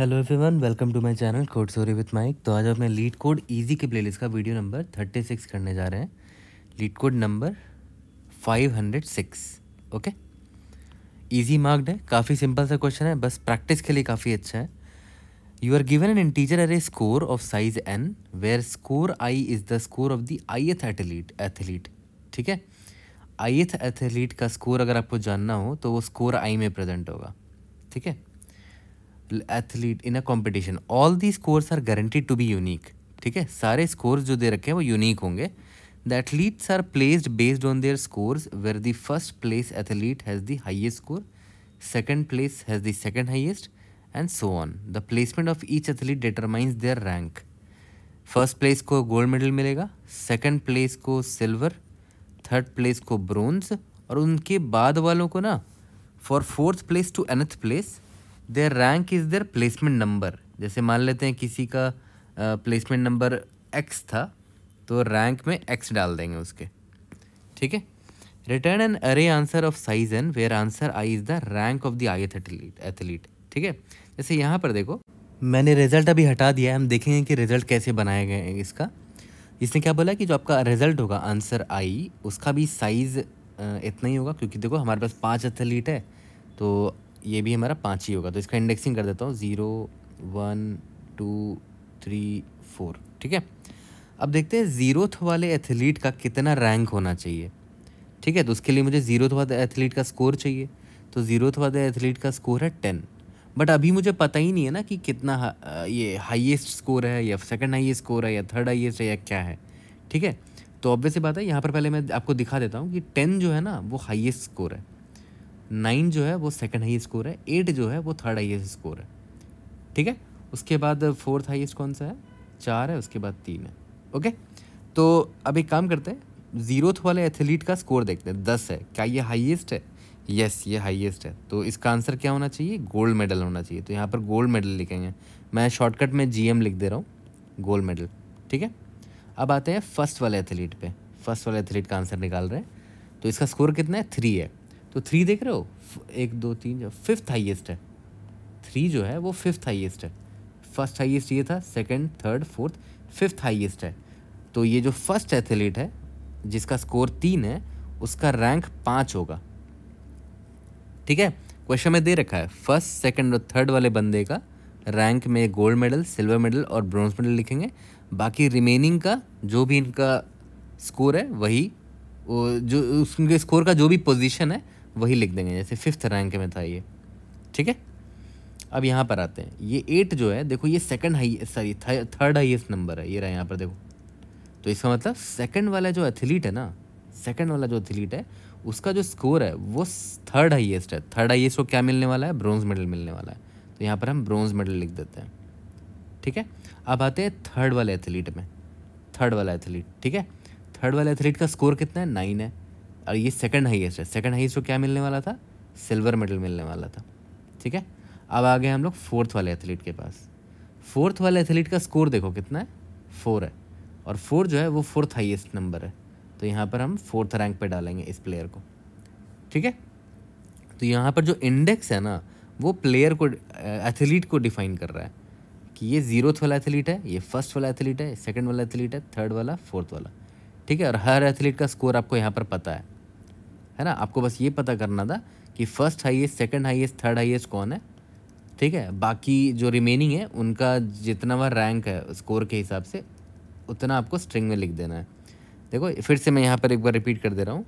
hello everyone welcome to my channel code story with Mike तो आज अपने LeetCode easy के playlist का वीडियो नंबर थर्टी सिक्स करने जा रहे हैं LeetCode number five hundred six okay easy marked है काफ़ी सिंपल सा क्वेश्चन है बस प्रैक्टिस के लिए काफ़ी अच्छा है you are given an integer array score of size n where score i is the score of the ith athlete athlete ठीक है आई एथ एथलीट का स्कोर अगर आपको जानना हो तो वो स्कोर आई में प्रेजेंट होगा ठीक है athlete in a competition all the scores are guaranteed to be unique ठीक है सारे स्कोर्स जो दे रखे हैं वो यूनिक होंगे the athletes are placed based on their scores where the first place athlete has the highest score second place has the second highest and so on the placement of each athlete determines their rank first place को gold medal मिलेगा second place को silver third place को bronze और उनके बाद वालों को ना for fourth place to nth place their rank is their placement number जैसे मान लेते हैं किसी का प्लेसमेंट नंबर एक्स था तो रैंक में एक्स डाल देंगे उसके ठीक है return an array answer of size n where answer i is the rank of the i athlete athlete ठीक है जैसे यहाँ पर देखो मैंने रिजल्ट अभी हटा दिया है हम देखेंगे कि रिजल्ट कैसे बनाए गए हैं इसका इसने क्या बोला कि जो आपका रिजल्ट होगा आंसर आई उसका भी साइज़ इतना ही होगा क्योंकि देखो हमारे पास पाँच एथलीट है तो ये भी हमारा पाँच ही होगा तो इसका इंडेक्सिंग कर देता हूँ zero one two three four ठीक है अब देखते हैं ज़ीरोथ वाले एथलीट का कितना रैंक होना चाहिए ठीक है तो उसके लिए मुझे ज़ीरोथ वाले एथलीट का स्कोर चाहिए तो ज़ीरोथ वाले एथलीट का स्कोर है टेन बट अभी मुझे पता ही नहीं है ना कि कितना हा, ये हाईएस्ट स्कोर है या सेकंड हाईएस्ट स्कोर है या थर्ड हाईएस्ट है या क्या है ठीक है तो ऑब्वियसली बात है यहाँ पर पहले मैं आपको दिखा देता हूँ कि टेन जो है ना वो हाईएस्ट स्कोर है नाइन जो है वो सेकेंड हाइएस्ट स्कोर है एट जो है वो थर्ड हाइएस्ट स्कोर है ठीक है उसके बाद फोर्थ हाइएस्ट कौन सा है चार है उसके बाद तीन है ओके तो अब एक काम करते हैं जीरोथ वाले एथलीट का स्कोर देखते हैं दस है क्या ये हाईएस्ट है यस ये हाइएस्ट है तो इसका आंसर क्या होना चाहिए गोल्ड मेडल होना चाहिए तो यहाँ पर गोल्ड मेडल लिखेंगे मैं शॉर्टकट में जीएम लिख दे रहा हूँ गोल्ड मेडल ठीक है अब आते हैं फर्स्ट वाले एथलीट पे फर्स्ट वाले एथलीट का आंसर निकाल रहे हैं तो इसका स्कोर कितना है थ्री है तो थ्री देख रहे हो एक दो तीन फिफ्थ हाइएस्ट है थ्री जो है वो फिफ्थ हाइएस्ट है फर्स्ट हाइएस्ट ये था second third fourth fifth highest है तो ये जो फर्स्ट एथलीट है जिसका स्कोर तीन है उसका रैंक पाँच होगा ठीक है क्वेश्चन में दे रखा है फर्स्ट सेकेंड और थर्ड वाले बंदे का रैंक में गोल्ड मेडल सिल्वर मेडल और ब्रॉन्ज मेडल लिखेंगे बाकी रिमेनिंग का जो भी इनका स्कोर है वही जो उसके स्कोर का जो भी पोजीशन है वही लिख देंगे जैसे फिफ्थ रैंक में था ये ठीक है अब यहाँ पर आते हैं ये एट जो है देखो ये second high sorry third highest number है ये रहा यहाँ पर देखो तो इसका मतलब सेकंड वाला जो एथलीट है ना सेकंड वाला जो एथलीट है उसका जो स्कोर है वो थर्ड हाईएस्ट है थर्ड हाईएस्ट को क्या मिलने वाला है ब्रॉन्ज मेडल मिलने वाला है तो यहाँ पर हम ब्रॉन्ज मेडल लिख देते हैं ठीक है अब आते हैं थर्ड वाले एथलीट में थर्ड वाला एथलीट ठीक है थर्ड वाले एथलीट का स्कोर कितना है नाइन है और ये सेकंड हाईएस्ट है सेकंड हाईएस्ट को क्या मिलने वाला था सिल्वर मेडल मिलने वाला था ठीक है अब आ गए हम लोग फोर्थ वाले एथलीट के पास फोर्थ वाले एथलीट का स्कोर देखो कितना है फोर है और फोर जो है वो फोर्थ हाईएस्ट नंबर है तो यहाँ पर हम फोर्थ रैंक पे डालेंगे इस प्लेयर को ठीक है तो यहाँ पर जो इंडेक्स है ना वो प्लेयर को एथलीट को डिफाइन कर रहा है कि ये जीरोथ वाला एथलीट है ये फर्स्ट वाला एथलीट है सेकंड वाला एथलीट है थर्ड वाला फोर्थ वाला ठीक है और हर एथलीट का स्कोर आपको यहाँ पर पता है है ना आपको बस ये पता करना था कि first highest second highest third highest कौन है ठीक है बाकी जो रिमेनिंग है उनका जितना वह रैंक है स्कोर के हिसाब से उतना आपको स्ट्रिंग में लिख देना है देखो फिर से मैं यहाँ पर एक बार रिपीट कर दे रहा हूँ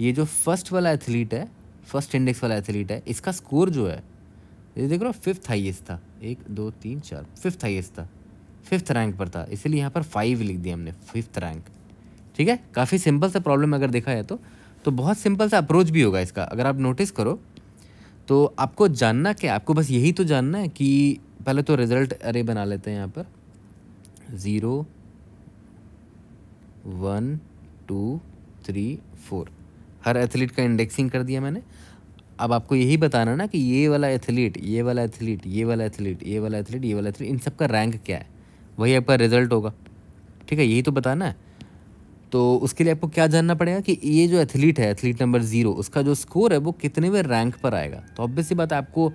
ये जो फर्स्ट वाला एथलीट है फर्स्ट इंडेक्स वाला एथलीट है इसका स्कोर जो है ये देख रहा हो फिफ्थ हाइएस्ट था एक दो तीन चार फिफ्थ हाइएस्ट था फिफ्थ रैंक पर था इसलिए यहाँ पर फाइव लिख दिया हमने फिफ्थ रैंक ठीक है काफ़ी सिंपल सा प्रॉब्लम अगर देखा जाए तो तो बहुत सिंपल सा अप्रोच भी होगा इसका अगर आप नोटिस करो तो आपको जानना क्या आपको बस यही तो जानना है कि पहले तो रिज़ल्ट अरे बना लेते हैं यहाँ पर zero one two three four हर एथलीट का इंडेक्सिंग कर दिया मैंने अब आपको यही बताना ना कि ये वाला एथलीट ये वाला एथलीट ये वाला एथलीट ये वाला एथलीट ये वाला एथलीट इन सब का रैंक क्या है वही आपका रिजल्ट होगा ठीक है यही तो बताना है तो उसके लिए आपको क्या जानना पड़ेगा कि ये जो एथलीट है एथलीट नंबर ज़ीरो उसका जो स्कोर है वो कितने वे रैंक पर आएगा तो ऑब्वियसली बात आपको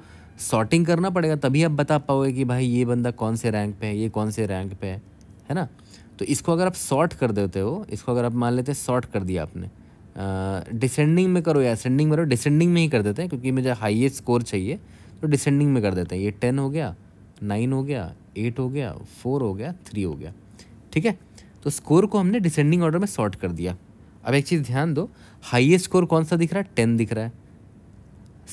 सॉर्टिंग करना पड़ेगा तभी आप बता पाओगे कि भाई ये बंदा कौन से रैंक पे है ये कौन से रैंक पे है है ना तो इसको अगर आप सॉर्ट कर देते हो इसको अगर आप मान लेते हैं सॉर्ट कर दिया आपने डिसेंडिंग में करो या असेंडिंग में करो डिसेंडिंग में ही कर देते हैं क्योंकि मुझे हाइएस्ट स्कोर चाहिए तो डिसेंडिंग में कर देते हैं ये टेन हो गया नाइन हो गया एट हो गया फोर हो गया थ्री हो गया ठीक है तो स्कोर को हमने डिसेंडिंग ऑर्डर में सॉर्ट कर दिया अब एक चीज़ ध्यान दो हाइएस्ट स्कोर कौन सा दिख रहा है टेन दिख रहा है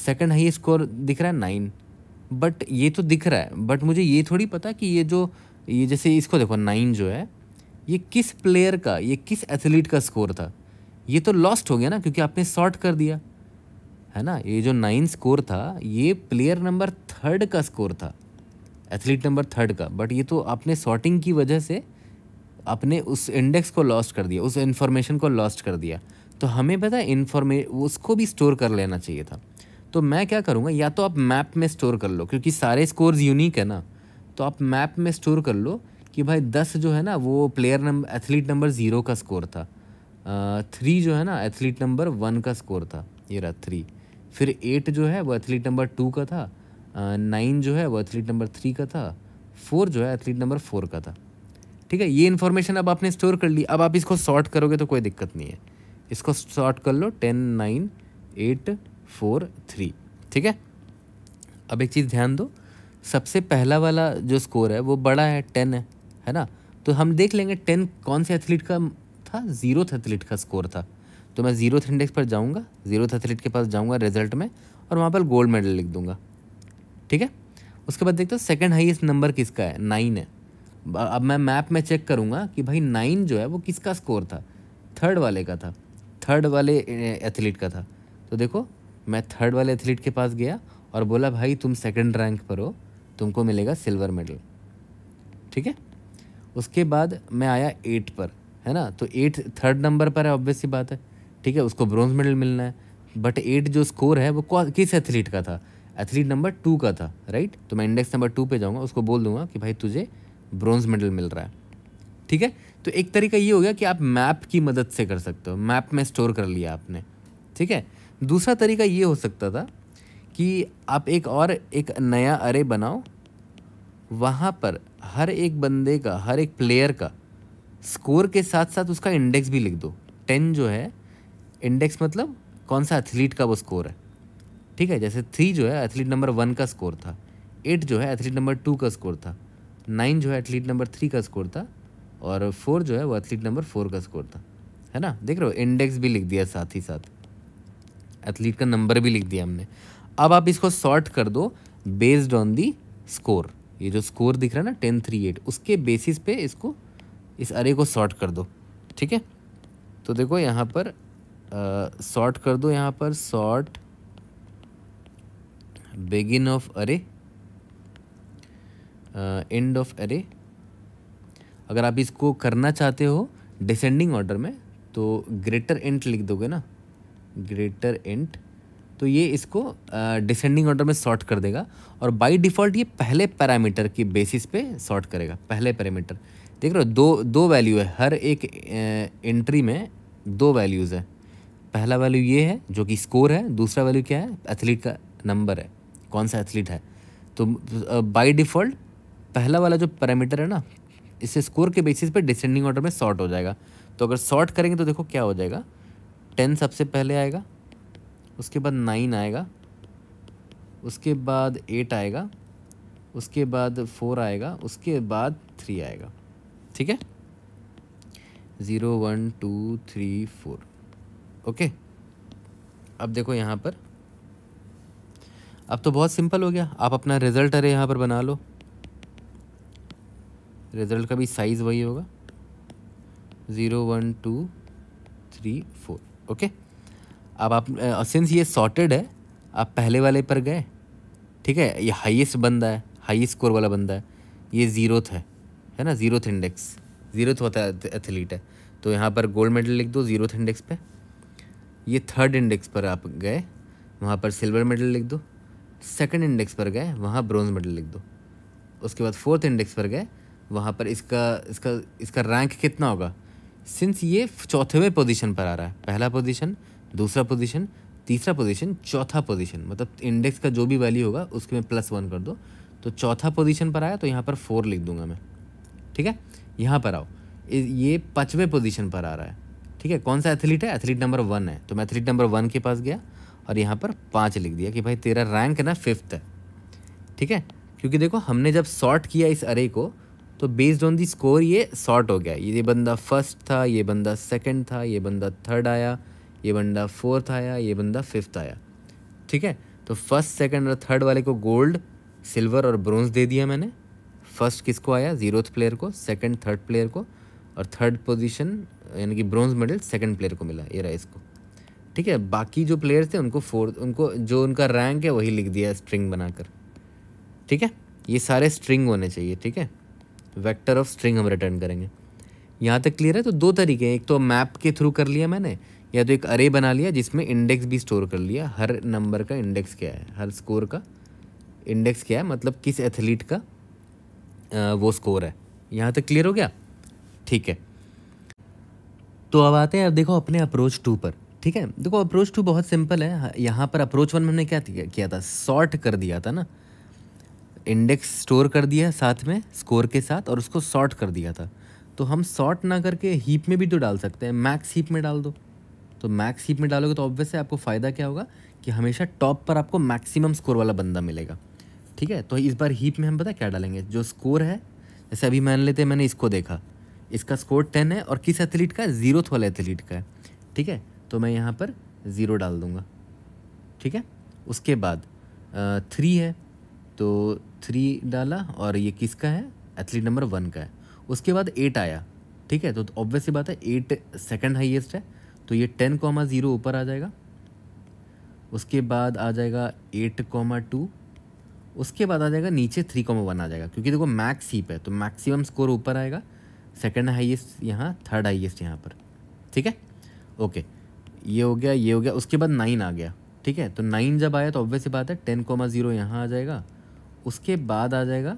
सेकेंड हाइएस्ट स्कोर दिख रहा है नाइन बट ये तो दिख रहा है बट मुझे ये थोड़ी पता कि ये जो ये जैसे इसको देखो नाइन जो है ये किस प्लेयर का ये किस एथलीट का स्कोर था ये तो लॉस्ट हो गया ना क्योंकि आपने शॉर्ट कर दिया है ना ये जो नाइन स्कोर था ये प्लेयर नंबर थर्ड का स्कोर था एथलीट नंबर थर्ड का बट ये तो आपने शॉर्टिंग की वजह से अपने उस इंडेक्स को लॉस्ट कर दिया उस इन्फॉर्मेशन को लॉस्ट कर दिया तो हमें पता है इन्फॉर्मे उसको भी स्टोर कर लेना चाहिए था तो मैं क्या करूँगा या तो आप मैप में स्टोर कर लो क्योंकि सारे स्कोर्स यूनिक है ना तो आप मैप में स्टोर कर लो कि भाई दस जो है ना वो player number athlete number zero का स्कोर था थ्री जो है ना एथलीट नंबर वन का स्कोर था ये रहा थ्री फिर एट जो है वो एथलीट नंबर टू का था नाइन जो है वो एथलीट नंबर थ्री का था फोर जो है एथलीट नंबर फोर का था ठीक है ये इन्फॉर्मेशन अब आपने स्टोर कर ली अब आप इसको सॉर्ट करोगे तो कोई दिक्कत नहीं है इसको सॉर्ट कर लो ten nine eight four three ठीक है अब एक चीज़ ध्यान दो सबसे पहला वाला जो स्कोर है वो बड़ा है टेन है है ना तो हम देख लेंगे टेन कौन से एथलीट का था जीरो एथलीट का स्कोर था तो मैं जीरो इंडेक्स पर जाऊँगा ज़ीरोथ एथलीट के पास जाऊँगा रिजल्ट में और वहाँ पर गोल्ड मेडल लिख दूँगा ठीक है उसके बाद देखते हो सेकेंड हाइएस्ट नंबर किसका है नाइन है अब मैं मैप में चेक करूँगा कि भाई नाइन जो है वो किसका स्कोर था थर्ड वाले का था थर्ड वाले एथलीट का था तो देखो मैं थर्ड वाले एथलीट के पास गया और बोला भाई तुम सेकंड रैंक पर हो तुमको मिलेगा सिल्वर मेडल ठीक है उसके बाद मैं आया एट पर है ना तो एट थर्ड नंबर पर है ऑब्वियस बात है ठीक है उसको ब्रॉन्ज मेडल मिलना है बट एट जो स्कोर है वो किस एथलीट का था एथलीट नंबर टू का था राइट तो मैं इंडेक्स नंबर टू पे जाऊँगा उसको बोल दूंगा कि भाई तुझे ब्रॉन्ज मेडल मिल रहा है ठीक है तो एक तरीका ये हो गया कि आप मैप की मदद से कर सकते हो मैप में स्टोर कर लिया आपने ठीक है दूसरा तरीका ये हो सकता था कि आप एक और एक नया अरे बनाओ वहाँ पर हर एक बंदे का हर एक प्लेयर का स्कोर के साथ साथ उसका इंडेक्स भी लिख दो टेन जो है इंडेक्स मतलब कौन सा एथलीट का वो स्कोर है ठीक है जैसे थ्री जो है एथलीट नंबर वन का स्कोर था एट जो है एथलीट नंबर टू का स्कोर था नाइन जो है एथलीट नंबर थ्री का स्कोर था और फोर जो है वो एथलीट नंबर फोर का स्कोर था है ना देख रहे हो इंडेक्स भी लिख दिया साथ ही साथ एथलीट का नंबर भी लिख दिया हमने अब आप इसको सॉर्ट कर दो बेस्ड ऑन दी स्कोर ये जो स्कोर दिख रहा है ना टेन थ्री एट उसके बेसिस पे इसको इस अरे को सॉर्ट कर दो ठीक है तो देखो यहाँ पर सॉर्ट कर दो यहाँ पर sort begin of array end of array अगर आप इसको करना चाहते हो डिसेंडिंग ऑर्डर में तो ग्रेटर एंट लिख दोगे ना ग्रेटर एंट तो ये इसको डिसेंडिंग uh, ऑर्डर में सॉर्ट कर देगा और बाय डिफ़ॉल्ट ये पहले पैरामीटर की बेसिस पे सॉर्ट करेगा पहले पैरामीटर देख रहे हो दो दो वैल्यू है हर एक एंट्री uh, में दो वैल्यूज़ है पहला वैल्यू ये है जो कि स्कोर है दूसरा वैल्यू क्या है एथलीट का नंबर है कौन सा एथलीट है तो बाई uh, डिफ़ॉल्ट पहला वाला जो पैरामीटर है ना इसे स्कोर के बेसिस पे डिसेंडिंग ऑर्डर में सॉर्ट हो जाएगा तो अगर सॉर्ट करेंगे तो देखो क्या हो जाएगा टेन सबसे पहले आएगा उसके बाद नाइन आएगा उसके बाद एट आएगा उसके बाद फोर आएगा उसके बाद थ्री आएगा ठीक है zero one two three four okay अब देखो यहाँ पर अब तो बहुत सिंपल हो गया आप अपना रिज़ल्ट अरे यहाँ पर बना लो रिजल्ट का भी साइज़ वही होगा zero one two three four okay अब आप सिंस ये सॉर्टेड है आप पहले वाले पर गए ठीक है ये हाईएस्ट बंदा है हाई स्कोर वाला बंदा है ये ज़ीरोथ है है ना ज़ीरोथ इंडेक्स ज़ीरोथ होता है एथलीट है तो यहाँ पर गोल्ड मेडल लिख दो ज़ीरोथ इंडेक्स पे ये थर्ड इंडेक्स पर आप गए वहाँ पर सिल्वर मेडल लिख दो सेकंड इंडेक्स पर गए वहाँ ब्रॉन्ज मेडल लिख दो उसके बाद फोर्थ इंडेक्स पर गए वहाँ पर इसका इसका इसका रैंक कितना होगा सिंस ये चौथेवें पोजीशन पर आ रहा है पहला पोजीशन दूसरा पोजीशन तीसरा पोजीशन चौथा पोजीशन मतलब इंडेक्स का जो भी वैल्यू होगा उसके में प्लस वन कर दो तो चौथा पोजीशन पर आया तो यहाँ पर फोर लिख दूंगा मैं ठीक है यहाँ पर आओ ये पाँचवें पोजीशन पर आ रहा है ठीक है कौन सा एथलीट है एथलीट नंबर वन है तो मैं एथलीट नंबर वन के पास गया और यहाँ पर पाँच लिख दिया कि भाई तेरा रैंक ना फिफ्थ है ठीक है क्योंकि देखो हमने जब सॉर्ट किया इस अरे को तो बेस्ड ऑन दी स्कोर ये सॉर्ट हो गया ये बंदा फर्स्ट था ये बंदा सेकंड था ये बंदा थर्ड आया ये बंदा फोर्थ आया ये बंदा फिफ्थ आया ठीक है तो फर्स्ट सेकंड और थर्ड वाले को गोल्ड सिल्वर और ब्रोंज दे दिया मैंने फर्स्ट किसको आया जीरोथ प्लेयर को सेकंड थर्ड प्लेयर को और थर्ड पोजीशन यानी कि ब्रोंज मेडल सेकंड प्लेयर को मिला ये रहा इसको ठीक है बाकी जो प्लेयर थे उनको फोर्थ उनको जो उनका रैंक है वही लिख दिया स्ट्रिंग बनाकर ठीक है ये सारे स्ट्रिंग होने चाहिए ठीक है वेक्टर ऑफ स्ट्रिंग हम रिटर्न करेंगे यहाँ तक क्लियर है तो दो तरीके हैं एक तो मैप के थ्रू कर लिया मैंने या तो एक अरे बना लिया जिसमें इंडेक्स भी स्टोर कर लिया हर नंबर का इंडेक्स क्या है हर स्कोर का इंडेक्स क्या है मतलब किस एथलीट का वो स्कोर है यहाँ तक क्लियर हो गया ठीक है तो अब आते हैं अब देखो अपने अप्रोच टू पर ठीक है देखो अप्रोच टू बहुत सिंपल है यहाँ पर अप्रोच वन में हमने क्या किया था सॉर्ट कर दिया था ना इंडेक्स स्टोर कर दिया साथ में स्कोर के साथ और उसको सॉर्ट कर दिया था तो हम सॉर्ट ना करके हीप में भी तो डाल सकते हैं मैक्स हीप में डाल दो तो मैक्स हीप में डालोगे तो ऑब्वियस है आपको फ़ायदा क्या होगा कि हमेशा टॉप पर आपको मैक्सिमम स्कोर वाला बंदा मिलेगा ठीक है तो इस बार हीप में हम पता क्या डालेंगे जो स्कोर है जैसे अभी मान लेते हैं मैंने इसको देखा इसका स्कोर टेन है और किस एथलीट का है ज़ीरो वाला एथलीट का है ठीक है तो मैं यहाँ पर ज़ीरो डाल दूँगा ठीक है उसके बाद थ्री है तो थ्री डाला और ये किसका है एथलीट नंबर वन का है उसके बाद एट आया ठीक है तो ऑब्वियस बात है एट सेकेंड हाइएस्ट है तो ये टेन कॉमा ज़ीरो ऊपर आ जाएगा उसके बाद आ जाएगा एट कॉमा टू उसके बाद आ जाएगा नीचे थ्री कॉमा वन आ जाएगा क्योंकि देखो मैक्स हीप है तो मैक्सिमम स्कोर ऊपर आएगा सेकेंड हाइएस्ट यहाँ थर्ड हाइएस्ट यहाँ पर ठीक है ओके ये हो गया ये हो गया उसके बाद नाइन आ गया ठीक है तो नाइन जब आया तो ऑब्वियस बात है टेन कॉमा ज़ीरो यहाँ आ जाएगा उसके बाद आ जाएगा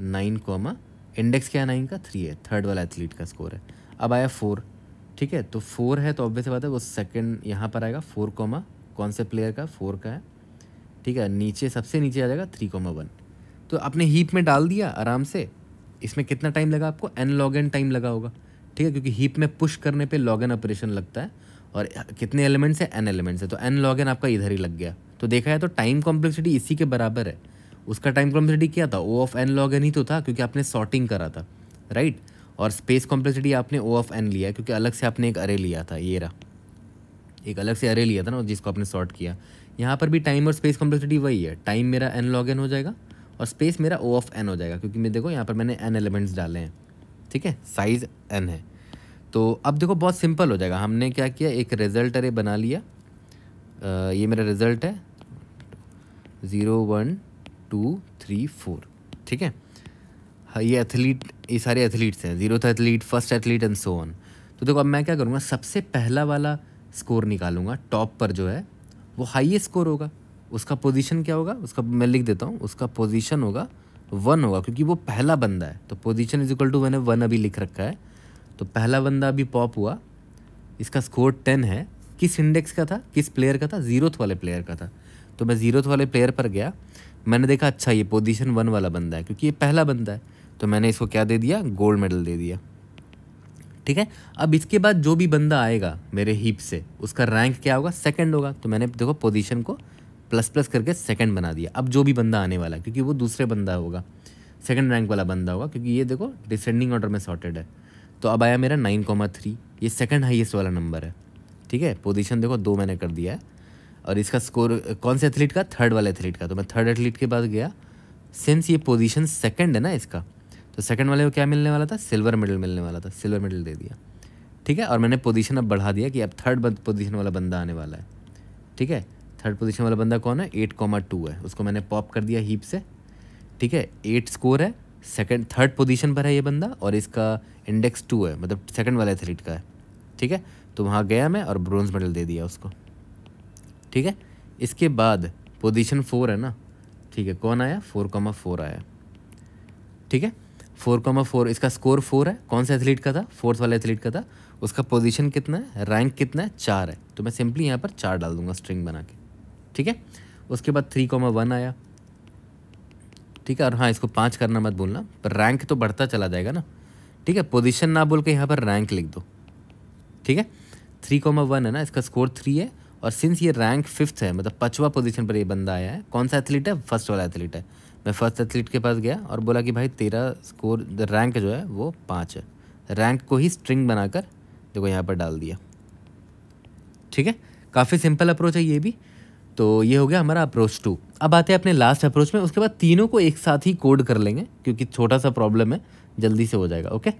नाइन कॉमा इंडेक्स क्या है नाइन का थ्री है थर्ड वाला एथलीट का स्कोर है अब आया फोर ठीक है तो फोर है तो ऑब्वियस बात है वो सेकंड यहाँ पर आएगा फोर कॉमा कौन से प्लेयर का फोर का है ठीक है नीचे सबसे नीचे आ जाएगा थ्री कॉमा वन तो आपने हीप में डाल दिया आराम से इसमें कितना टाइम लगा आपको एन लॉग एन टाइम लगा होगा ठीक है क्योंकि हीप में पुश करने पर लॉग एन ऑपरेशन लगता है और कितने एलिमेंट्स हैं एन एलिमेंट्स है तो एन लॉग एन आपका इधर ही लग गया तो देखा है तो टाइम कॉम्प्लेक्सिटी इसी के बराबर है उसका टाइम कॉम्प्लेक्सिटी क्या था O of n log n ही तो था क्योंकि आपने सॉर्टिंग करा था राइट और स्पेस कॉम्प्लेक्सिटी आपने ओ ऑफ एन लिया क्योंकि अलग से आपने एक अरे लिया था ये रहा एक अलग से अरे लिया था ना जिसको आपने सॉर्ट किया यहाँ पर भी टाइम और स्पेस कॉम्प्लेक्सिटी वही है टाइम मेरा एन लॉग एन हो जाएगा और स्पेस मेरा ओ ऑफ एन हो जाएगा क्योंकि मैं देखो यहाँ पर मैंने एन एलिमेंट्स डाले हैं ठीक है साइज़ एन है तो अब देखो बहुत सिंपल हो जाएगा हमने क्या किया एक रिज़ल्ट अरे बना लिया आ, ये मेरा रिज़ल्ट है zero one two three four ठीक है हाँ, ये एथलीट ये सारे एथलीट्स हैं zeroth athlete first athlete and so on तो देखो अब मैं क्या करूँगा सबसे पहला वाला स्कोर निकालूंगा टॉप पर जो है वो हाईएस्ट स्कोर होगा उसका पोजीशन क्या होगा उसका मैं लिख देता हूँ उसका पोजीशन होगा वन होगा क्योंकि वो पहला बंदा है तो पोजीशन इज इक्वल टू मैंने वन अभी लिख रखा है तो पहला बंदा अभी पॉप हुआ इसका स्कोर टेन है किस इंडेक्स का था किस प्लेयर का था जीरोथ वाले प्लेयर का था तो मैं जीरोथ वाले प्लेयर पर गया मैंने देखा अच्छा ये पोजीशन वन वाला बंदा है क्योंकि ये पहला बंदा है तो मैंने इसको क्या दे दिया गोल्ड मेडल दे दिया ठीक है अब इसके बाद जो भी बंदा आएगा मेरे हीप से उसका रैंक क्या होगा सेकंड होगा तो मैंने देखो पोजीशन को प्लस प्लस करके सेकंड बना दिया अब जो भी बंदा आने वाला है क्योंकि वो दूसरे बंदा होगा सेकंड रैंक वाला बंदा होगा क्योंकि ये देखो डिसेंडिंग ऑर्डर में सॉर्टेड है तो अब आया मेरा नाइन कॉमा थ्री ये सेकेंड हाइएस्ट वाला नंबर है ठीक है पोजीशन देखो दो मैंने कर दिया है और इसका स्कोर कौन से एथलीट का थर्ड वाले एथलीट का तो मैं थर्ड एथलीट के पास गया सिंस ये पोजीशन सेकंड है ना इसका तो सेकंड वाले को क्या मिलने वाला था सिल्वर मेडल मिलने वाला था सिल्वर मेडल दे दिया ठीक है और मैंने पोजीशन अब बढ़ा दिया कि अब थर्ड पोजीशन वाला बंदा आने वाला है ठीक है थर्ड पोजीशन वाला बंदा कौन है एट कॉमा टू है उसको मैंने पॉप कर दिया हीप से ठीक है एट स्कोर है सेकेंड थर्ड पोजीशन पर है ये बंदा और इसका इंडेक्स टू है मतलब सेकेंड वाला एथलीट का है ठीक है तो वहाँ गया मैं और ब्रॉन्ज मेडल दे दिया उसको ठीक है इसके बाद पोजीशन फोर है ना ठीक है कौन आया फोर कॉमा फोर आया ठीक है फोर कॉमा फोर इसका स्कोर फोर है कौन सा एथलीट का था फोर्थ वाला एथलीट का था उसका पोजीशन कितना है रैंक कितना है चार है तो मैं सिंपली यहाँ पर चार डाल दूंगा स्ट्रिंग बना के ठीक है उसके बाद थ्री कॉमा वन आया ठीक है और हाँ इसको पाँच करना मत बोलना पर रैंक तो बढ़ता चला जाएगा ना ठीक है पोजिशन ना बोल के यहाँ पर रैंक लिख दो ठीक है थ्री कॉमा वन है ना इसका स्कोर थ्री है और सिंस ये रैंक फिफ्थ है मतलब पचवा पोजीशन पर ये बंदा आया है कौन सा एथलीट है फर्स्ट वाला एथलीट है मैं फर्स्ट एथलीट के पास गया और बोला कि भाई तेरा स्कोर रैंक जो है वो पाँच है रैंक को ही स्ट्रिंग बनाकर देखो यहाँ पर डाल दिया ठीक है काफ़ी सिंपल अप्रोच है ये भी तो ये हो गया हमारा अप्रोच टू अब आते हैं अपने लास्ट अप्रोच में उसके बाद तीनों को एक साथ ही कोड कर लेंगे क्योंकि छोटा सा प्रॉब्लम है जल्दी से हो जाएगा ओके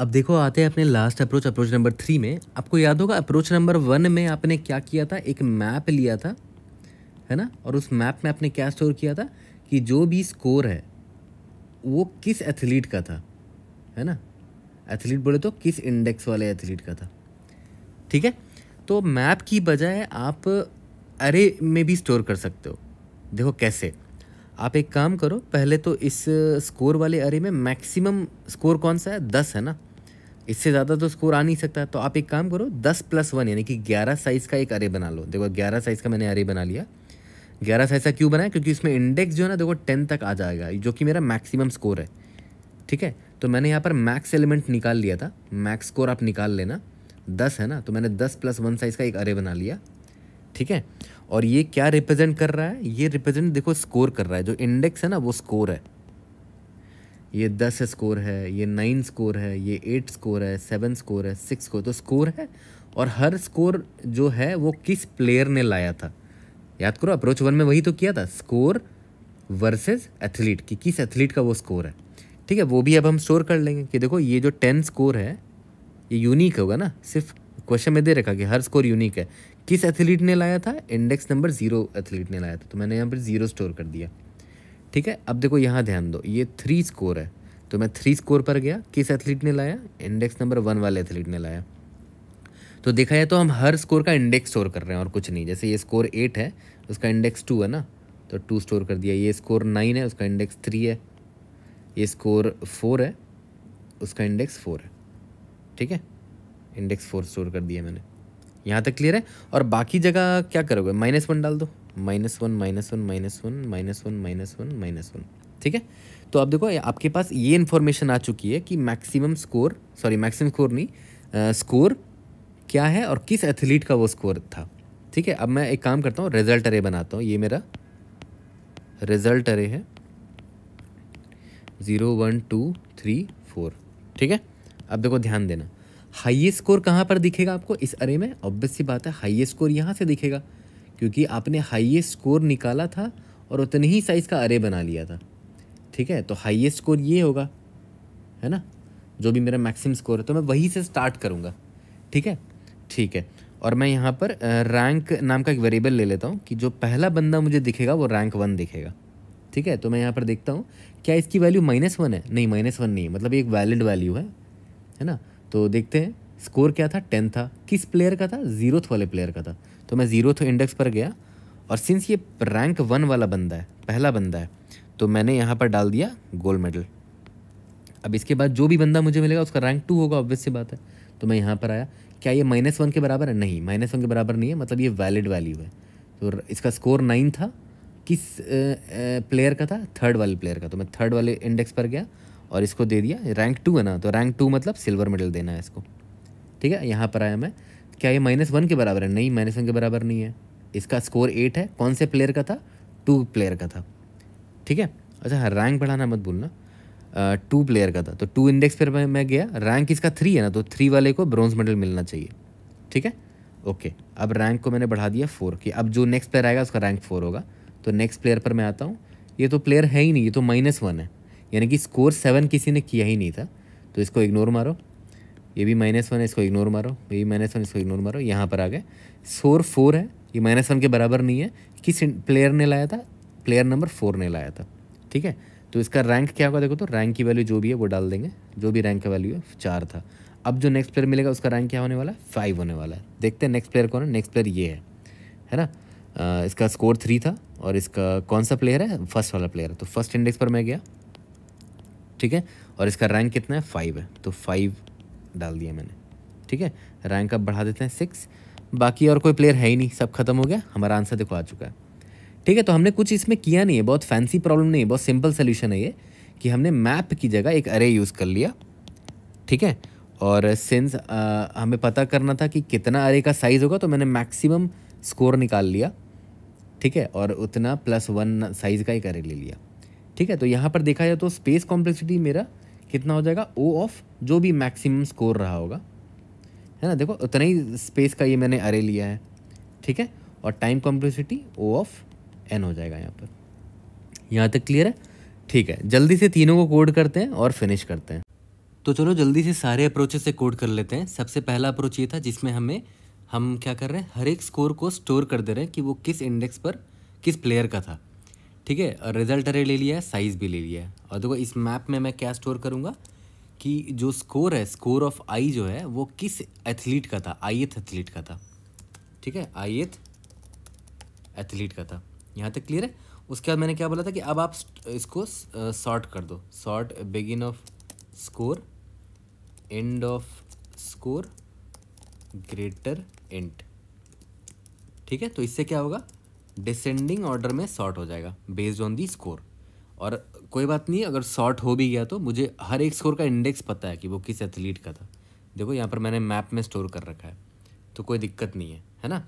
अब देखो आते हैं अपने last approach approach number three में आपको याद होगा अप्रोच नंबर वन में आपने क्या किया था एक मैप लिया था है ना और उस मैप में आपने क्या स्टोर किया था कि जो भी स्कोर है वो किस एथलीट का था है ना एथलीट बोले तो किस इंडेक्स वाले एथलीट का था ठीक है तो मैप की बजाय आप अरे में भी स्टोर कर सकते हो देखो कैसे आप एक काम करो पहले तो इस स्कोर वाले अरे में मैक्सिमम स्कोर कौन सा है दस है ना इससे ज़्यादा तो स्कोर आ नहीं सकता तो आप एक काम करो दस प्लस वन यानी कि ग्यारह साइज़ का एक अरे बना लो देखो ग्यारह साइज़ का मैंने अरे बना लिया ग्यारह साइज़ का क्यों बनाया क्योंकि इसमें इंडेक्स जो है ना देखो टेन तक आ जाएगा जो कि मेरा मैक्सिमम स्कोर है ठीक है तो मैंने यहाँ पर मैक्स एलिमेंट निकाल लिया था मैक्स स्कोर आप निकाल लेना दस है ना तो मैंने दस प्लस वन साइज़ का एक अरे बना लिया ठीक है और ये क्या रिप्रेजेंट कर रहा है ये रिप्रेजेंट देखो स्कोर कर रहा है जो इंडेक्स है ना वो स्कोर है ये दस स्कोर है ये नाइन स्कोर है ये एट स्कोर है सेवन स्कोर है सिक्स स्कोर तो स्कोर है और हर स्कोर जो है वो किस प्लेयर ने लाया था याद करो अप्रोच वन में वही तो किया था स्कोर वर्सेस एथलीट कि किस एथलीट का वो स्कोर है ठीक है वो भी अब हम स्टोर कर लेंगे कि देखो ये जो टेन स्कोर है ये यूनिक होगा ना सिर्फ क्वेश्चन में दे रखा कि हर स्कोर यूनिक है किस एथलीट ने लाया था इंडेक्स नंबर ज़ीरो एथलीट ने लाया था तो मैंने यहाँ पर ज़ीरो स्टोर कर दिया ठीक है अब देखो यहाँ ध्यान दो ये थ्री स्कोर है तो मैं थ्री स्कोर पर गया किस एथलीट ने लाया इंडेक्स नंबर वन वाले एथलीट ने लाया तो देखा जाए तो हम हर स्कोर का इंडेक्स स्टोर कर रहे हैं और कुछ नहीं जैसे ये स्कोर एट है उसका इंडेक्स टू है ना तो टू स्टोर कर दिया ये स्कोर नाइन है उसका इंडेक्स थ्री है ये स्कोर फोर है उसका इंडेक्स फोर है ठीक है इंडेक्स फोर स्टोर कर दिया मैंने यहाँ तक क्लियर है और बाकी जगह क्या करोगे माइनस वन डाल दो minus one minus one minus one minus one minus one minus one ठीक है तो आप देखो आपके पास ये इन्फॉर्मेशन आ चुकी है कि maximum score sorry maximum score नहीं स्कोर क्या है और किस एथलीट का वो स्कोर था ठीक है अब मैं एक काम करता हूँ रिजल्ट अरे बनाता हूँ ये मेरा रिजल्ट अरे है zero one two three four ठीक है अब देखो ध्यान देना हाईएस्ट स्कोर कहाँ पर दिखेगा आपको इस अरे में ऑब्वियस सी बात है हाईएस्ट स्कोर यहाँ से दिखेगा क्योंकि आपने हाईएस्ट स्कोर निकाला था और उतने ही साइज़ का अरे बना लिया था ठीक है तो हाईएस्ट स्कोर ये होगा है ना जो भी मेरा मैक्सिमम स्कोर है तो मैं वहीं से स्टार्ट करूँगा ठीक है ठीक है और मैं यहाँ पर रैंक नाम का एक वेरिएबल ले लेता हूँ कि जो पहला बंदा मुझे दिखेगा वो रैंक वन दिखेगा ठीक है तो मैं यहाँ पर देखता हूँ क्या इसकी वैल्यू माइनस वन है नहीं माइनस वन नहीं है मतलब एक वैलिड वैल्यू है है ना तो देखते हैं स्कोर क्या था टेन था किस प्लेयर का था जीरोथ वाले प्लेयर का था तो मैं ज़ीरो तो इंडेक्स पर गया और सिंस ये रैंक वन वाला बंदा है पहला बंदा है तो मैंने यहाँ पर डाल दिया गोल्ड मेडल अब इसके बाद जो भी बंदा मुझे मिलेगा उसका रैंक टू होगा ऑब्वियस सी बात है तो मैं यहाँ पर आया क्या ये माइनस वन के बराबर है नहीं माइनस वन के बराबर नहीं है मतलब ये वैलिड वैल्यू है तो इसका स्कोर नाइन था किस प्लेयर का था थर्ड वाले प्लेयर का तो मैं थर्ड वाले इंडेक्स पर गया और इसको दे दिया रैंक टू है ना तो रैंक टू मतलब सिल्वर मेडल देना है इसको ठीक है यहाँ पर आया मैं क्या ये माइनस वन के बराबर है नहीं माइनस वन के बराबर नहीं है इसका स्कोर एट है कौन से प्लेयर का था टू प्लेयर का था ठीक है अच्छा हाँ रैंक बढ़ाना मत भूलना टू प्लेयर का था तो टू इंडेक्स पर मैं, गया रैंक इसका थ्री है ना तो थ्री वाले को ब्रॉन्ज मेडल मिलना चाहिए ठीक है ओके अब रैंक को मैंने बढ़ा दिया फोर की अब जो नेक्स्ट प्लेयर आएगा उसका रैंक फोर होगा तो नेक्स्ट प्लेयर पर मैं आता हूँ ये तो प्लेयर है ही नहीं ये तो माइनस वन है यानी कि स्कोर सेवन किसी ने किया ही नहीं था तो इसको इग्नोर मारो ये भी माइनस वन है इसको इग्नोर मारो ये भी माइनस वन इसको इग्नोर मारो यहाँ पर आ गए सोर फोर है ये माइनस वन के बराबर नहीं है किस प्लेयर ने लाया था प्लेयर नंबर फोर ने लाया था ठीक है तो इसका रैंक क्या होगा देखो तो रैंक की वैल्यू जो भी है वो डाल देंगे जो भी रैंक का वैल्यू है चार था अब जो नेक्स्ट प्लेयर मिलेगा उसका रैंक क्या होने वाला है फाइव होने वाला है देखते हैं नेक्स्ट प्लेयर कौन है नेक्स्ट प्लेयर ये है है ना आ, इसका स्कोर थ्री था और इसका कौन सा प्लेयर है फर्स्ट वाला प्लेयर है तो फर्स्ट इंडेक्स पर मैं गया ठीक है और इसका रैंक कितना है फाइव है तो फाइव डाल दिया मैंने ठीक है रैंक अप बढ़ा देते हैं सिक्स बाकी और कोई प्लेयर है ही नहीं सब खत्म हो गया हमारा आंसर देखो आ चुका है ठीक है तो हमने कुछ इसमें किया नहीं है बहुत फैंसी प्रॉब्लम नहीं है बहुत सिंपल सोल्यूशन है ये कि हमने मैप की जगह एक अरे यूज़ कर लिया ठीक है और सिंस हमें पता करना था कि कितना अरे का साइज़ होगा तो मैंने मैक्सिमम स्कोर निकाल लिया ठीक है और उतना प्लस वन साइज़ का एक अरे ले लिया ठीक है तो यहाँ पर देखा जाए तो स्पेस कॉम्प्लेक्सिटी मेरा कितना हो जाएगा ओ ऑफ जो भी मैक्सिमम स्कोर रहा होगा है ना देखो उतना ही स्पेस का ये मैंने अरे लिया है ठीक है और time complexity O of n हो जाएगा यहाँ पर यहाँ तक क्लियर है ठीक है जल्दी से तीनों को कोड करते हैं और फिनिश करते हैं तो चलो जल्दी से सारे अप्रोचेस से कोड कर लेते हैं सबसे पहला अप्रोच ये था जिसमें हमें हम क्या कर रहे हैं हर एक स्कोर को स्टोर कर दे रहे हैं कि वो किस इंडेक्स पर किस प्लेयर का था ठीक है रिजल्ट अरे ले लिया है साइज़ भी ले लिया है और देखो इस मैप में मैं क्या स्टोर करूँगा कि जो स्कोर है स्कोर ऑफ आई जो है वो किस एथलीट का था आई एथलीट का था ठीक है आई एथलीट का था यहाँ तक क्लियर है उसके बाद मैंने क्या बोला था कि अब आप इसको सॉर्ट कर दो sort begin of score end of score greater end ठीक है तो इससे क्या होगा डिसेंडिंग ऑर्डर में सॉर्ट हो जाएगा बेस्ड ऑन दी स्कोर और कोई बात नहीं अगर सॉर्ट हो भी गया तो मुझे हर एक स्कोर का इंडेक्स पता है कि वो किस एथलीट का था देखो यहाँ पर मैंने मैप में स्टोर कर रखा है तो कोई दिक्कत नहीं है है ना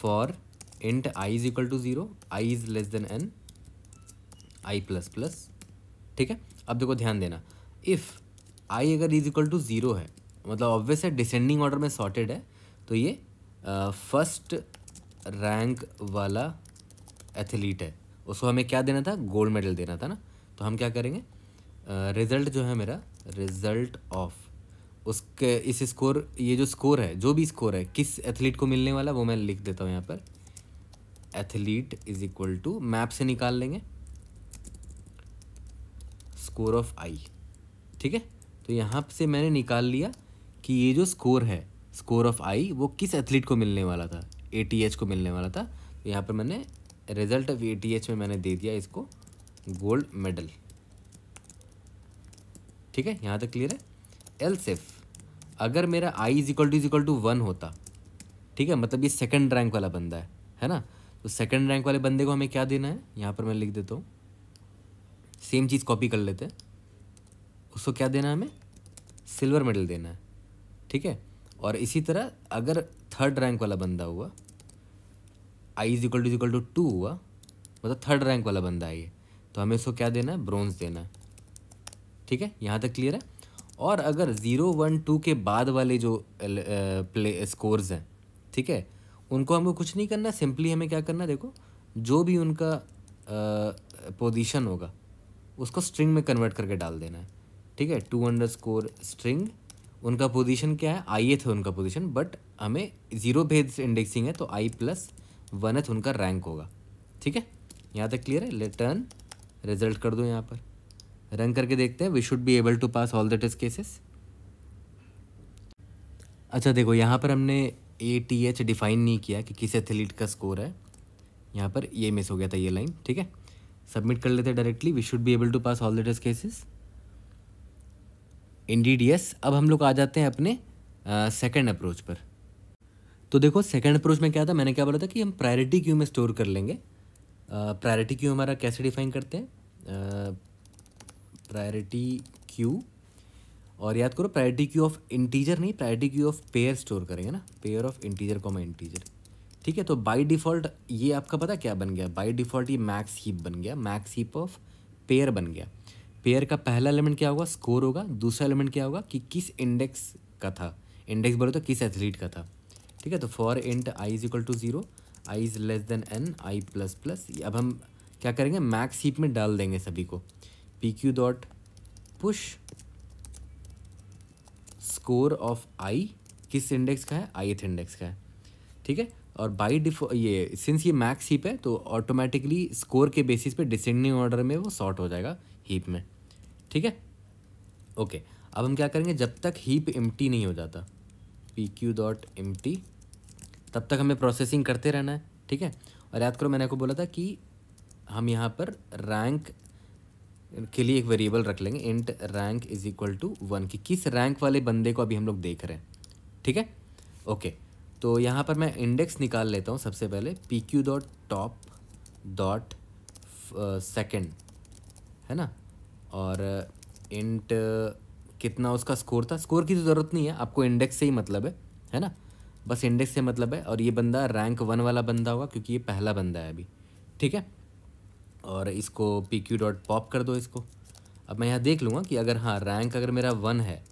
for int i is equal to zero i is less than n i plus plus ठीक है अब देखो ध्यान देना इफ़ आई अगर इज इक्वल टू ज़ीरो है मतलब ऑब्वियस है डिसेंडिंग ऑर्डर में सॉर्टेड है तो ये फर्स्ट रैंक वाला एथलीट है उसको हमें क्या देना था गोल्ड मेडल देना था ना तो हम क्या करेंगे रिज़ल्ट uh, जो है मेरा रिज़ल्ट ऑफ उसके इस स्कोर ये जो स्कोर है जो भी स्कोर है किस एथलीट को मिलने वाला वो मैं लिख देता हूँ यहाँ पर athlete is equal to map से निकाल लेंगे स्कोर ऑफ आई ठीक है तो यहाँ से मैंने निकाल लिया कि ये जो स्कोर है स्कोर ऑफ आई वो किस एथलीट को मिलने वाला था ए को मिलने वाला था तो यहाँ पर मैंने रिज़ल्ट एच में मैंने दे दिया इसको गोल्ड मेडल ठीक है यहाँ तक क्लियर है एल सेफ e अगर मेरा i is equal to is equal to one होता ठीक है मतलब ये सेकंड रैंक वाला बंदा है है ना तो सेकंड रैंक वाले बंदे को हमें क्या देना है यहाँ पर मैं लिख देता हूँ सेम चीज़ कॉपी कर लेते हैं उसको क्या देना है हमें सिल्वर मेडल देना है ठीक है और इसी तरह अगर थर्ड रैंक वाला बंदा हुआ i is equal to equal to two हुआ मतलब थर्ड रैंक वाला बंदा है ये तो हमें इसको क्या देना है ब्रॉन्ज देना है ठीक है यहाँ तक क्लियर है और अगर ज़ीरो वन टू के बाद वाले जो प्ले स्कोर्स हैं ठीक है उनको हमको कुछ नहीं करना सिंपली हमें क्या करना देखो जो भी उनका पोजीशन होगा उसको स्ट्रिंग में कन्वर्ट करके डाल देना है ठीक है टू अंडर स्कोर स्ट्रिंग उनका पोजीशन क्या है आई ए था उनका पोजीशन बट हमें ज़ीरो भेज इंडेक्सिंग है तो आई प्लस वनथ उनका रैंक होगा ठीक है यहाँ तक क्लियर है रिटर्न रिजल्ट कर दो यहाँ पर रन करके देखते हैं we should be able to pass all the test cases अच्छा देखो यहाँ पर हमने ए टी एच डिफाइन नहीं किया कि किस एथलीट का स्कोर है यहाँ पर ये मिस हो गया था ये लाइन ठीक है सबमिट कर लेते हैं directly we should be able to pass all the test cases in D D S अब हम लोग आ जाते हैं अपने सेकेंड अप्रोच पर तो देखो सेकेंड अप्रोच में क्या था मैंने क्या बोला था कि हम प्रायोरिटी क्यू में स्टोर कर लेंगे प्रायोरिटी क्यू हमारा कैसे डिफाइन करते हैं प्रायोरिटी क्यू और याद करो प्रायोरिटी क्यू ऑफ इंटीजर नहीं priority queue of pair store करेंगे ना पेयर ऑफ इंटीजर मैं इंटीजर ठीक है तो बाई डिफ़ॉल्ट ये आपका पता क्या बन गया बाई डिफ़ॉल्ट ये मैक्स हीप बन गया मैक्स हीप ऑफ पेयर बन गया पेयर का पहला एलिमेंट क्या होगा स्कोर होगा दूसरा एलिमेंट क्या होगा कि किस इंडेक्स का था इंडेक्स बोलो तो किस एथलीट का था ठीक है तो for int i is equal to zero i is less than n i plus plus अब हम क्या करेंगे मैक्स हीप में डाल देंगे सभी को p q dot push score of i किस इंडेक्स का है आई एथ इंडेक्स का है ठीक है और बाई डिफो ये सिंस ये मैक्स हीप है तो ऑटोमेटिकली स्कोर के बेसिस पे डिसेंडिंग ऑर्डर में वो सॉर्ट हो जाएगा हीप में ठीक है ओके अब हम क्या करेंगे जब तक हीप इम्टी नहीं हो जाता पी क्यू डॉट टी तब तक हमें प्रोसेसिंग करते रहना है ठीक है और याद करो मैंने आपको बोला था कि हम यहाँ पर रैंक के लिए एक वेरिएबल रख लेंगे int rank is equal to one कि किस रैंक वाले बंदे को अभी हम लोग देख रहे हैं ठीक है ओके तो यहाँ पर मैं इंडेक्स निकाल लेता हूँ सबसे पहले p q dot top dot second है ना और इंट uh, uh, कितना उसका स्कोर था स्कोर की तो ज़रूरत नहीं है आपको इंडेक्स से ही मतलब है है ना बस इंडेक्स से मतलब है और ये बंदा रैंक वन वाला बंदा होगा क्योंकि ये पहला बंदा है अभी ठीक है और इसको पी क्यू डॉट पॉप कर दो इसको अब मैं यहाँ देख लूँगा कि अगर हाँ रैंक अगर मेरा वन है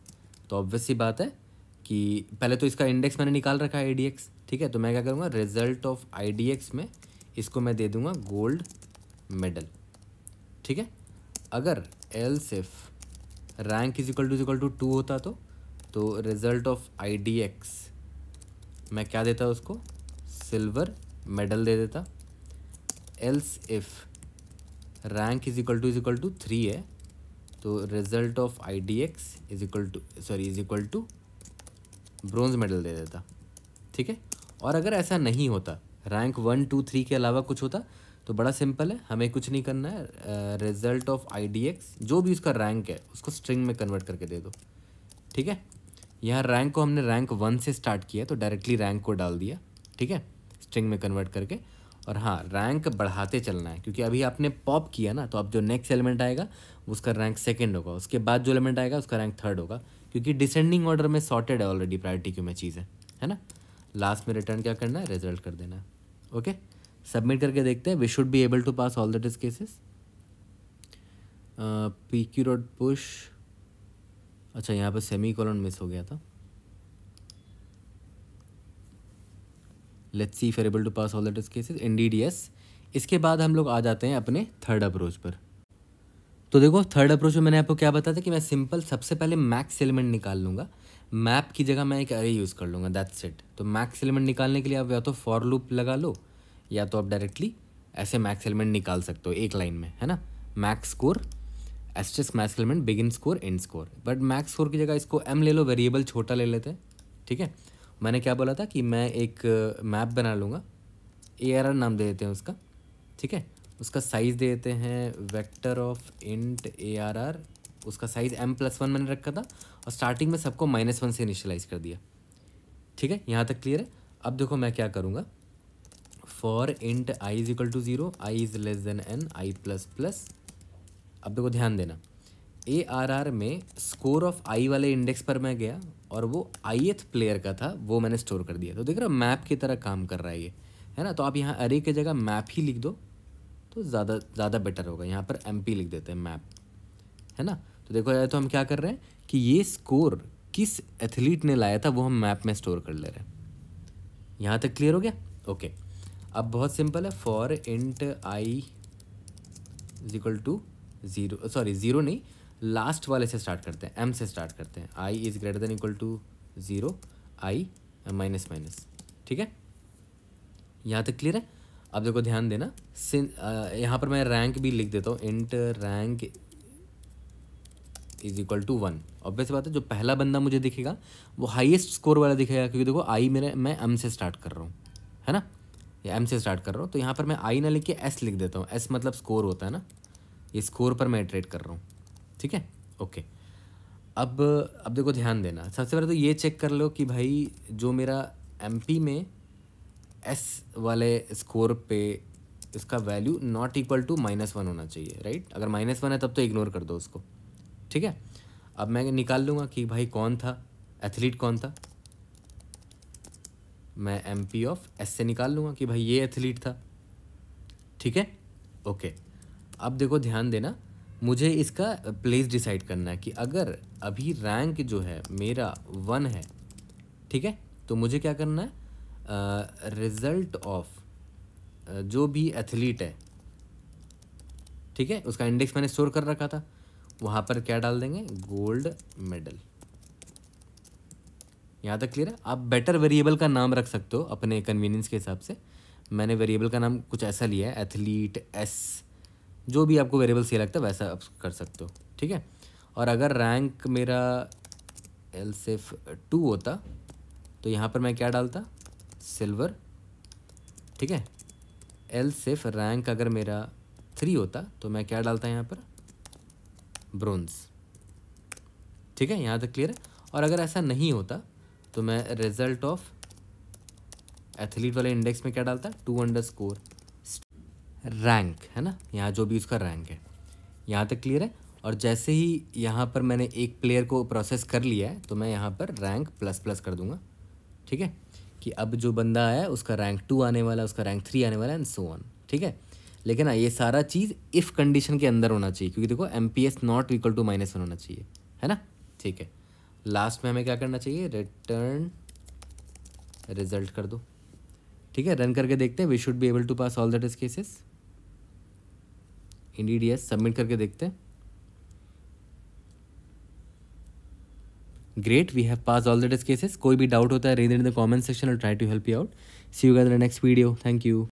तो ऑब्वियस सी बात है कि पहले तो इसका इंडेक्स मैंने निकाल रखा है आई ठीक है तो मैं क्या करूँगा रिजल्ट ऑफ आई में इसको मैं दे दूँगा गोल्ड मेडल ठीक है अगर else if rank is equal to is equal to two होता तो तो result of i d x मैं क्या देता उसको सिल्वर मेडल दे देता else if rank is equal to is equal to three है तो result of i d x is equal to sorry is equal to bronze medal दे देता ठीक है और अगर ऐसा नहीं होता रैंक वन टू थ्री के अलावा कुछ होता तो बड़ा सिंपल है हमें कुछ नहीं करना है result of i d x जो भी उसका रैंक है उसको स्ट्रिंग में कन्वर्ट करके दे दो ठीक है यहाँ रैंक को हमने रैंक वन से स्टार्ट किया तो डायरेक्टली रैंक को डाल दिया ठीक है स्ट्रिंग में कन्वर्ट करके और हाँ रैंक बढ़ाते चलना है क्योंकि अभी आपने पॉप किया ना तो अब जो नेक्स्ट एलिमेंट आएगा उसका रैंक सेकेंड होगा उसके बाद जो एलिमेंट आएगा उसका रैंक थर्ड होगा क्योंकि डिसेंडिंग ऑर्डर में सॉर्टेड है ऑलरेडी प्रायोरिटी क्यू में चीज़ें है ना लास्ट में रिटर्न क्या करना है रिजल्ट कर देना है ओके सबमिट करके देखते हैं we should be able to pass all the is cases p q dot push अच्छा यहाँ पर सेमी कॉलन मिस हो गया था let's see fair able to pass all that is cases and इसके बाद हम लोग आ जाते हैं अपने थर्ड अप्रोच पर तो देखो थर्ड अप्रोच में मैंने आपको क्या बताया था कि मैं सिंपल सबसे पहले मैक्स एलिमेंट निकाल लूँगा मैप की जगह मैं एक अरे यूज़ कर लूँगा दैट्स इट तो मैक्स एलिमेंट निकालने के लिए आप या तो फॉर लूप लगा लो या तो आप डायरेक्टली ऐसे मैक्स एलिमेंट निकाल सकते हो एक लाइन में है ना max score as max element begin score end score but max score की जगह इसको एम ले लो वेरिएबल छोटा ले लेते हैं ठीक है मैंने क्या बोला था कि मैं एक मैप uh, बना लूँगा ए आर आर नाम दे देते हैं उसका ठीक है उसका साइज़ दे देते हैं vector of int a r r उसका साइज़ एम प्लस वन मैंने रखा था और स्टार्टिंग में सबको माइनस वन से इनिशलाइज कर दिया ठीक है यहाँ तक क्लियर है अब देखो मैं क्या करूँगा for int i is equal to zero i is less than n i plus plus अब देखो ध्यान देना ए आर आर में स्कोर ऑफ आई वाले इंडेक्स पर मैं गया और वो आई एथ प्लेयर का था वो मैंने स्टोर कर दिया तो देख रहा मैप की तरह काम कर रहा है ये है ना तो आप यहाँ अरे की जगह मैप ही लिख दो तो ज़्यादा ज़्यादा बेटर होगा यहाँ पर एम लिख देते हैं मैप है ना तो देखो जाए तो हम क्या कर रहे हैं कि ये स्कोर किस एथलीट ने लाया था वो हम मैप में स्टोर कर ले रहे हैं यहाँ तक क्लियर हो गया ओके अब बहुत सिंपल है for int i is equal to zero sorry zero नहीं लास्ट वाले से स्टार्ट करते हैं एम से स्टार्ट करते हैं i is greater than equal to zero i minus minus ठीक है यहाँ तक क्लियर है अब देखो ध्यान देना सिन यहाँ पर मैं रैंक भी लिख देता हूँ int rank is equal to one obvious बात है जो पहला बंदा मुझे दिखेगा वो हाईएस्ट स्कोर वाला दिखेगा क्योंकि देखो आई मेरे मैं एम से स्टार्ट कर रहा हूँ है ना या एम से स्टार्ट कर रहा हूँ तो यहाँ पर मैं आई ना लिख के एस लिख देता हूँ एस मतलब स्कोर होता है ना ये स्कोर पर मैं ट्रेड कर रहा हूँ ठीक है ओके अब अब देखो ध्यान देना सबसे पहले तो ये चेक कर लो कि भाई जो मेरा एम में एस वाले स्कोर पे इसका value not equal to minus one होना चाहिए राइट अगर माइनस वन है तब तो इग्नोर कर दो उसको ठीक है अब मैं निकाल लूँगा कि भाई कौन था एथलीट कौन था मैं एम पी ऑफ एस से निकाल लूँगा कि भाई ये एथलीट था ठीक है ओके अब देखो ध्यान देना मुझे इसका प्लेस डिसाइड करना है कि अगर अभी रैंक जो है मेरा वन है ठीक है तो मुझे क्या करना है रिज़ल्ट ऑफ जो भी एथलीट है ठीक है उसका इंडेक्स मैंने स्टोर कर रखा था वहाँ पर क्या डाल देंगे गोल्ड मेडल यहाँ तक क्लियर है आप बेटर वेरिएबल का नाम रख सकते हो अपने कन्वीनियंस के हिसाब से मैंने वेरिएबल का नाम कुछ ऐसा लिया है एथलीट एस जो भी आपको वेरिएबल सही लगता है वैसा आप कर सकते हो ठीक है और अगर रैंक मेरा एल सेफ टू होता तो यहाँ पर मैं क्या डालता सिल्वर ठीक है एल सेफ रैंक अगर मेरा थ्री होता तो मैं क्या डालता यहाँ पर ब्रोंस ठीक है यहाँ तक क्लियर है और अगर ऐसा नहीं होता तो मैं रिजल्ट ऑफ एथलीट वाले इंडेक्स में क्या डालता टू अंडर स्कोर रैंक है ना यहाँ जो भी उसका रैंक है यहाँ तक क्लियर है और जैसे ही यहाँ पर मैंने एक प्लेयर को प्रोसेस कर लिया है तो मैं यहाँ पर रैंक प्लस प्लस कर दूँगा ठीक है कि अब जो बंदा आया उसका रैंक टू आने वाला उसका रैंक थ्री आने वाला एंड सो ऑन ठीक है लेकिन हाँ, ये सारा चीज़ इफ़ कंडीशन के अंदर होना चाहिए क्योंकि देखो m p s not equal to minus one होना चाहिए है ना ठीक है लास्ट में हमें क्या करना चाहिए रिटर्न रिजल्ट कर दो ठीक है रन करके देखते हैं we should be able to pass all that is cases in D D S submit करके देखते हैं great we have pass all the test cases कोई भी डाउट होता है range in the comment section और try to help you out see you gather next video thank you